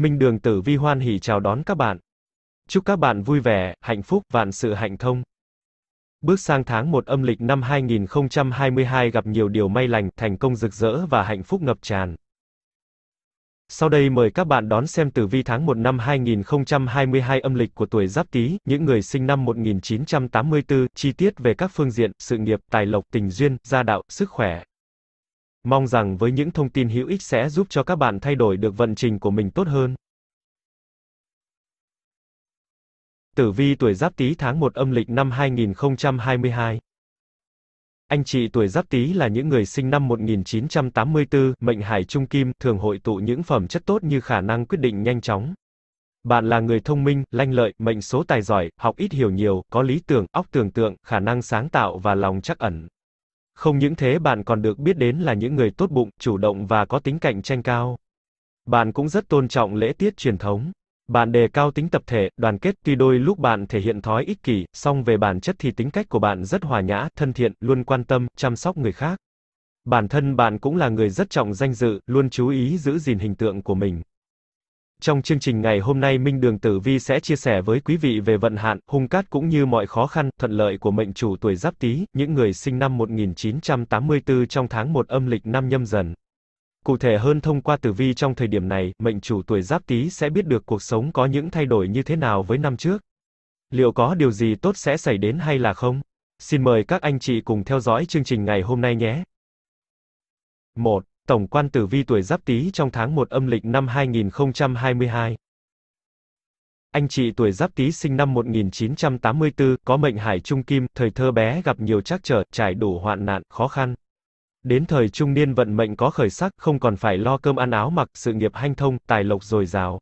Minh Đường Tử Vi hoan hỉ chào đón các bạn. Chúc các bạn vui vẻ, hạnh phúc, vạn sự hạnh thông. Bước sang tháng 1 âm lịch năm 2022 gặp nhiều điều may lành, thành công rực rỡ và hạnh phúc ngập tràn. Sau đây mời các bạn đón xem tử vi tháng 1 năm 2022 âm lịch của tuổi Giáp Tý, những người sinh năm 1984, chi tiết về các phương diện, sự nghiệp, tài lộc, tình duyên, gia đạo, sức khỏe, Mong rằng với những thông tin hữu ích sẽ giúp cho các bạn thay đổi được vận trình của mình tốt hơn. Tử vi tuổi Giáp Tý tháng 1 âm lịch năm 2022. Anh chị tuổi Giáp Tý là những người sinh năm 1984, mệnh Hải Trung Kim, thường hội tụ những phẩm chất tốt như khả năng quyết định nhanh chóng. Bạn là người thông minh, lanh lợi, mệnh số tài giỏi, học ít hiểu nhiều, có lý tưởng, óc tưởng tượng, khả năng sáng tạo và lòng trắc ẩn. Không những thế bạn còn được biết đến là những người tốt bụng, chủ động và có tính cạnh tranh cao. Bạn cũng rất tôn trọng lễ tiết truyền thống. Bạn đề cao tính tập thể, đoàn kết, tuy đôi lúc bạn thể hiện thói ích kỷ, song về bản chất thì tính cách của bạn rất hòa nhã, thân thiện, luôn quan tâm, chăm sóc người khác. Bản thân bạn cũng là người rất trọng danh dự, luôn chú ý giữ gìn hình tượng của mình. Trong chương trình ngày hôm nay Minh Đường Tử Vi sẽ chia sẻ với quý vị về vận hạn, hung cát cũng như mọi khó khăn, thuận lợi của mệnh chủ tuổi Giáp Tý, những người sinh năm 1984 trong tháng 1 âm lịch năm nhâm dần. Cụ thể hơn thông qua tử vi trong thời điểm này, mệnh chủ tuổi Giáp Tý sẽ biết được cuộc sống có những thay đổi như thế nào với năm trước. Liệu có điều gì tốt sẽ xảy đến hay là không? Xin mời các anh chị cùng theo dõi chương trình ngày hôm nay nhé. 1 tổng quan tử vi tuổi Giáp Tý trong tháng 1 âm lịch năm 2022. Anh chị tuổi Giáp Tý sinh năm 1984, có mệnh Hải Trung Kim, thời thơ bé gặp nhiều trắc trở, trải đủ hoạn nạn, khó khăn. Đến thời trung niên vận mệnh có khởi sắc, không còn phải lo cơm ăn áo mặc, sự nghiệp hanh thông, tài lộc dồi dào.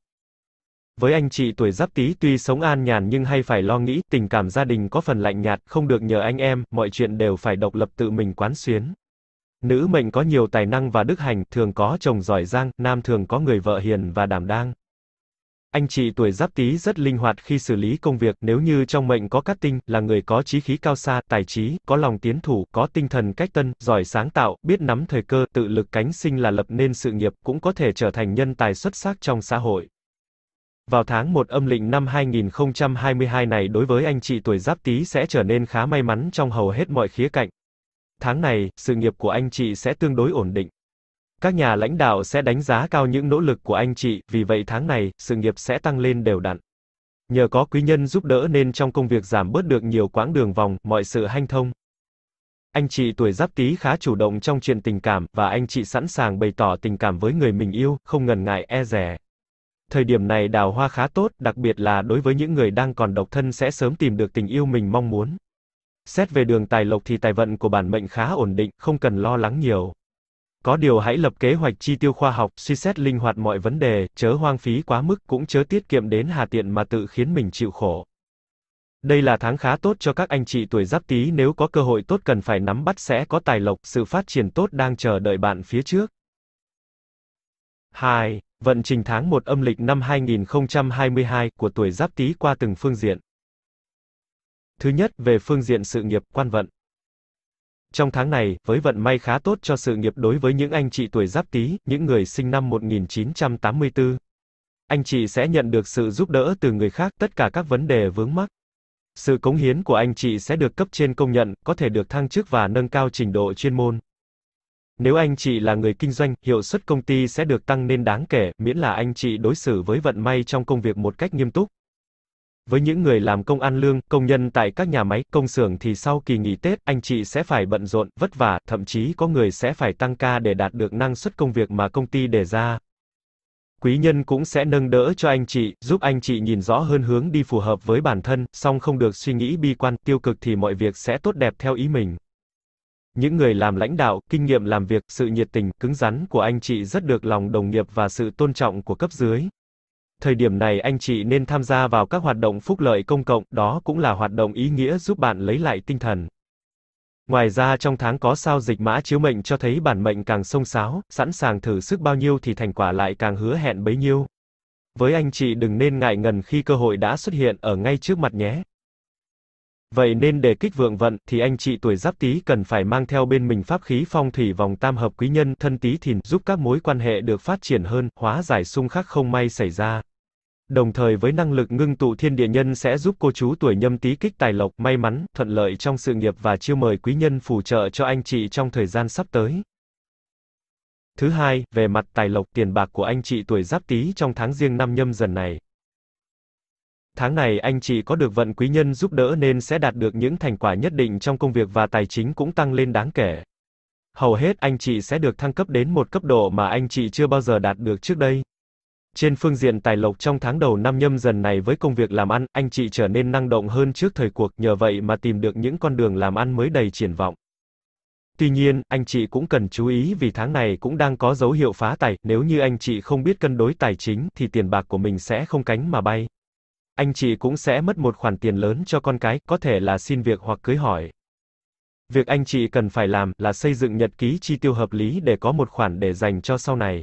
Với anh chị tuổi Giáp Tý tuy sống an nhàn nhưng hay phải lo nghĩ, tình cảm gia đình có phần lạnh nhạt, không được nhờ anh em, mọi chuyện đều phải độc lập tự mình quán xuyến. Nữ mệnh có nhiều tài năng và đức hành, thường có chồng giỏi giang, nam thường có người vợ hiền và đảm đang. Anh chị tuổi giáp tý rất linh hoạt khi xử lý công việc, nếu như trong mệnh có cát tinh, là người có trí khí cao xa, tài trí, có lòng tiến thủ, có tinh thần cách tân, giỏi sáng tạo, biết nắm thời cơ, tự lực cánh sinh là lập nên sự nghiệp, cũng có thể trở thành nhân tài xuất sắc trong xã hội. Vào tháng 1 âm lịch năm 2022 này đối với anh chị tuổi giáp tý sẽ trở nên khá may mắn trong hầu hết mọi khía cạnh. Tháng này, sự nghiệp của anh chị sẽ tương đối ổn định. Các nhà lãnh đạo sẽ đánh giá cao những nỗ lực của anh chị, vì vậy tháng này, sự nghiệp sẽ tăng lên đều đặn. Nhờ có quý nhân giúp đỡ nên trong công việc giảm bớt được nhiều quãng đường vòng, mọi sự hanh thông. Anh chị tuổi giáp tý khá chủ động trong chuyện tình cảm, và anh chị sẵn sàng bày tỏ tình cảm với người mình yêu, không ngần ngại e rè. Thời điểm này đào hoa khá tốt, đặc biệt là đối với những người đang còn độc thân sẽ sớm tìm được tình yêu mình mong muốn. Xét về đường tài lộc thì tài vận của bản mệnh khá ổn định, không cần lo lắng nhiều. Có điều hãy lập kế hoạch chi tiêu khoa học, suy xét linh hoạt mọi vấn đề, chớ hoang phí quá mức cũng chớ tiết kiệm đến hà tiện mà tự khiến mình chịu khổ. Đây là tháng khá tốt cho các anh chị tuổi Giáp Tý nếu có cơ hội tốt cần phải nắm bắt sẽ có tài lộc, sự phát triển tốt đang chờ đợi bạn phía trước. 2. Vận trình tháng 1 âm lịch năm 2022 của tuổi Giáp Tý qua từng phương diện. Thứ nhất, về phương diện sự nghiệp, quan vận. Trong tháng này, với vận may khá tốt cho sự nghiệp đối với những anh chị tuổi Giáp Tý, những người sinh năm 1984, anh chị sẽ nhận được sự giúp đỡ từ người khác tất cả các vấn đề vướng mắc. Sự cống hiến của anh chị sẽ được cấp trên công nhận, có thể được thăng chức và nâng cao trình độ chuyên môn. Nếu anh chị là người kinh doanh, hiệu suất công ty sẽ được tăng lên đáng kể, miễn là anh chị đối xử với vận may trong công việc một cách nghiêm túc. Với những người làm công ăn lương, công nhân tại các nhà máy, công xưởng thì sau kỳ nghỉ Tết, anh chị sẽ phải bận rộn, vất vả, thậm chí có người sẽ phải tăng ca để đạt được năng suất công việc mà công ty đề ra. Quý nhân cũng sẽ nâng đỡ cho anh chị, giúp anh chị nhìn rõ hơn hướng đi phù hợp với bản thân, song không được suy nghĩ bi quan, tiêu cực thì mọi việc sẽ tốt đẹp theo ý mình. Những người làm lãnh đạo, kinh nghiệm làm việc, sự nhiệt tình, cứng rắn của anh chị rất được lòng đồng nghiệp và sự tôn trọng của cấp dưới. Thời điểm này anh chị nên tham gia vào các hoạt động phúc lợi công cộng, đó cũng là hoạt động ý nghĩa giúp bạn lấy lại tinh thần. Ngoài ra trong tháng có sao dịch mã chiếu mệnh cho thấy bản mệnh càng sông sáo, sẵn sàng thử sức bao nhiêu thì thành quả lại càng hứa hẹn bấy nhiêu. Với anh chị đừng nên ngại ngần khi cơ hội đã xuất hiện ở ngay trước mặt nhé. Vậy nên để kích vượng vận thì anh chị tuổi Giáp Tý cần phải mang theo bên mình pháp khí phong thủy vòng tam hợp quý nhân thân Tý Thìn giúp các mối quan hệ được phát triển hơn, hóa giải xung khắc không may xảy ra. Đồng thời với năng lực ngưng tụ thiên địa nhân sẽ giúp cô chú tuổi Nhâm Tý kích tài lộc, may mắn, thuận lợi trong sự nghiệp và chiêu mời quý nhân phù trợ cho anh chị trong thời gian sắp tới. Thứ hai, về mặt tài lộc tiền bạc của anh chị tuổi Giáp Tý trong tháng riêng năm nhâm dần này, Tháng này anh chị có được vận quý nhân giúp đỡ nên sẽ đạt được những thành quả nhất định trong công việc và tài chính cũng tăng lên đáng kể. Hầu hết anh chị sẽ được thăng cấp đến một cấp độ mà anh chị chưa bao giờ đạt được trước đây. Trên phương diện tài lộc trong tháng đầu năm nhâm dần này với công việc làm ăn, anh chị trở nên năng động hơn trước thời cuộc, nhờ vậy mà tìm được những con đường làm ăn mới đầy triển vọng. Tuy nhiên, anh chị cũng cần chú ý vì tháng này cũng đang có dấu hiệu phá tài, nếu như anh chị không biết cân đối tài chính thì tiền bạc của mình sẽ không cánh mà bay anh chị cũng sẽ mất một khoản tiền lớn cho con cái, có thể là xin việc hoặc cưới hỏi. Việc anh chị cần phải làm là xây dựng nhật ký chi tiêu hợp lý để có một khoản để dành cho sau này.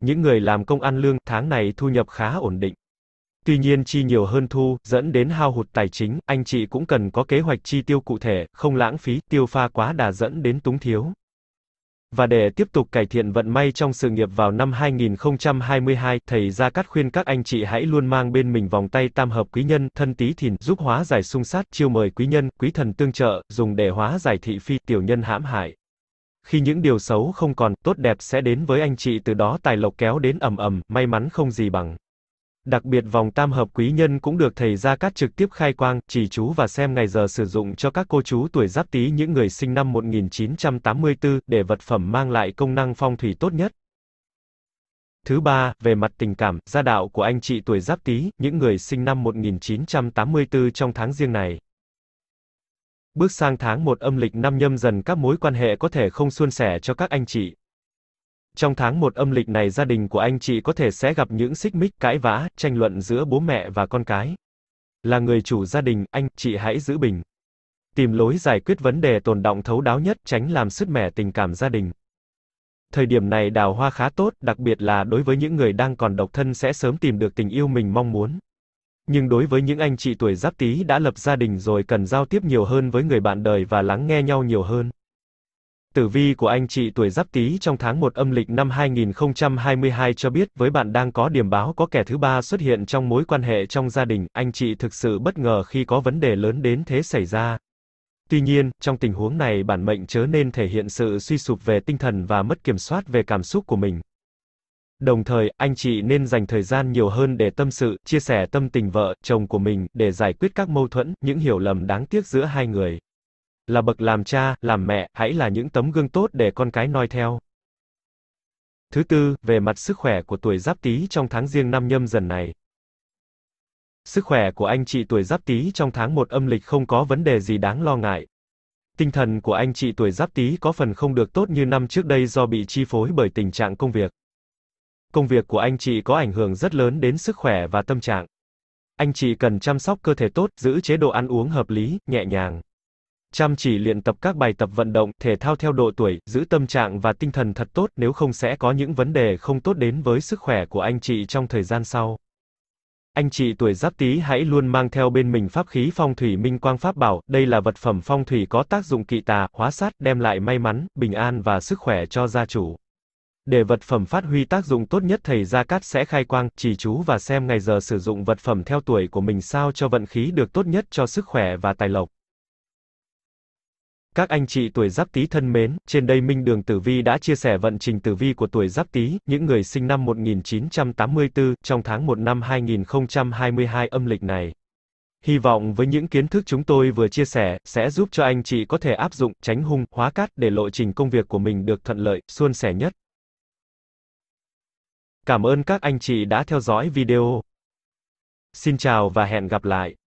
Những người làm công ăn lương tháng này thu nhập khá ổn định. Tuy nhiên chi nhiều hơn thu, dẫn đến hao hụt tài chính, anh chị cũng cần có kế hoạch chi tiêu cụ thể, không lãng phí, tiêu pha quá đà dẫn đến túng thiếu và để tiếp tục cải thiện vận may trong sự nghiệp vào năm 2022, thầy Gia Cát khuyên các anh chị hãy luôn mang bên mình vòng tay tam hợp quý nhân, thân tí thìn, giúp hóa giải xung sát, chiêu mời quý nhân, quý thần tương trợ, dùng để hóa giải thị phi, tiểu nhân hãm hại. Khi những điều xấu không còn, tốt đẹp sẽ đến với anh chị từ đó tài lộc kéo đến ầm ầm, may mắn không gì bằng. Đặc biệt vòng tam hợp quý nhân cũng được thầy Gia Cát trực tiếp khai quang, chỉ chú và xem ngày giờ sử dụng cho các cô chú tuổi giáp tý những người sinh năm 1984 để vật phẩm mang lại công năng phong thủy tốt nhất. Thứ ba, về mặt tình cảm, gia đạo của anh chị tuổi giáp tý, những người sinh năm 1984 trong tháng riêng này. Bước sang tháng 1 âm lịch năm nhâm dần các mối quan hệ có thể không suôn sẻ cho các anh chị, trong tháng một âm lịch này gia đình của anh chị có thể sẽ gặp những xích mích, cãi vã, tranh luận giữa bố mẹ và con cái. Là người chủ gia đình, anh, chị hãy giữ bình. Tìm lối giải quyết vấn đề tồn động thấu đáo nhất, tránh làm sứt mẻ tình cảm gia đình. Thời điểm này đào hoa khá tốt, đặc biệt là đối với những người đang còn độc thân sẽ sớm tìm được tình yêu mình mong muốn. Nhưng đối với những anh chị tuổi giáp tý đã lập gia đình rồi cần giao tiếp nhiều hơn với người bạn đời và lắng nghe nhau nhiều hơn. Tử vi của anh chị tuổi Giáp Tý trong tháng 1 âm lịch năm 2022 cho biết, với bạn đang có điểm báo có kẻ thứ ba xuất hiện trong mối quan hệ trong gia đình, anh chị thực sự bất ngờ khi có vấn đề lớn đến thế xảy ra. Tuy nhiên, trong tình huống này bản mệnh chớ nên thể hiện sự suy sụp về tinh thần và mất kiểm soát về cảm xúc của mình. Đồng thời, anh chị nên dành thời gian nhiều hơn để tâm sự, chia sẻ tâm tình vợ, chồng của mình, để giải quyết các mâu thuẫn, những hiểu lầm đáng tiếc giữa hai người. Là bậc làm cha, làm mẹ, hãy là những tấm gương tốt để con cái noi theo. Thứ tư, về mặt sức khỏe của tuổi Giáp Tý trong tháng riêng năm nhâm dần này. Sức khỏe của anh chị tuổi Giáp Tý trong tháng 1 âm lịch không có vấn đề gì đáng lo ngại. Tinh thần của anh chị tuổi Giáp Tý có phần không được tốt như năm trước đây do bị chi phối bởi tình trạng công việc. Công việc của anh chị có ảnh hưởng rất lớn đến sức khỏe và tâm trạng. Anh chị cần chăm sóc cơ thể tốt, giữ chế độ ăn uống hợp lý, nhẹ nhàng chăm chỉ luyện tập các bài tập vận động, thể thao theo độ tuổi, giữ tâm trạng và tinh thần thật tốt, nếu không sẽ có những vấn đề không tốt đến với sức khỏe của anh chị trong thời gian sau. Anh chị tuổi Giáp Tý hãy luôn mang theo bên mình pháp khí phong thủy Minh Quang Pháp Bảo, đây là vật phẩm phong thủy có tác dụng kỵ tà, hóa sát, đem lại may mắn, bình an và sức khỏe cho gia chủ. Để vật phẩm phát huy tác dụng tốt nhất thầy Gia Cát sẽ khai quang, chỉ chú và xem ngày giờ sử dụng vật phẩm theo tuổi của mình sao cho vận khí được tốt nhất cho sức khỏe và tài lộc. Các anh chị tuổi Giáp Tý thân mến, trên đây Minh Đường Tử Vi đã chia sẻ vận trình tử vi của tuổi Giáp Tý, những người sinh năm 1984 trong tháng 1 năm 2022 âm lịch này. Hy vọng với những kiến thức chúng tôi vừa chia sẻ sẽ giúp cho anh chị có thể áp dụng tránh hung, hóa cát để lộ trình công việc của mình được thuận lợi, suôn sẻ nhất. Cảm ơn các anh chị đã theo dõi video. Xin chào và hẹn gặp lại.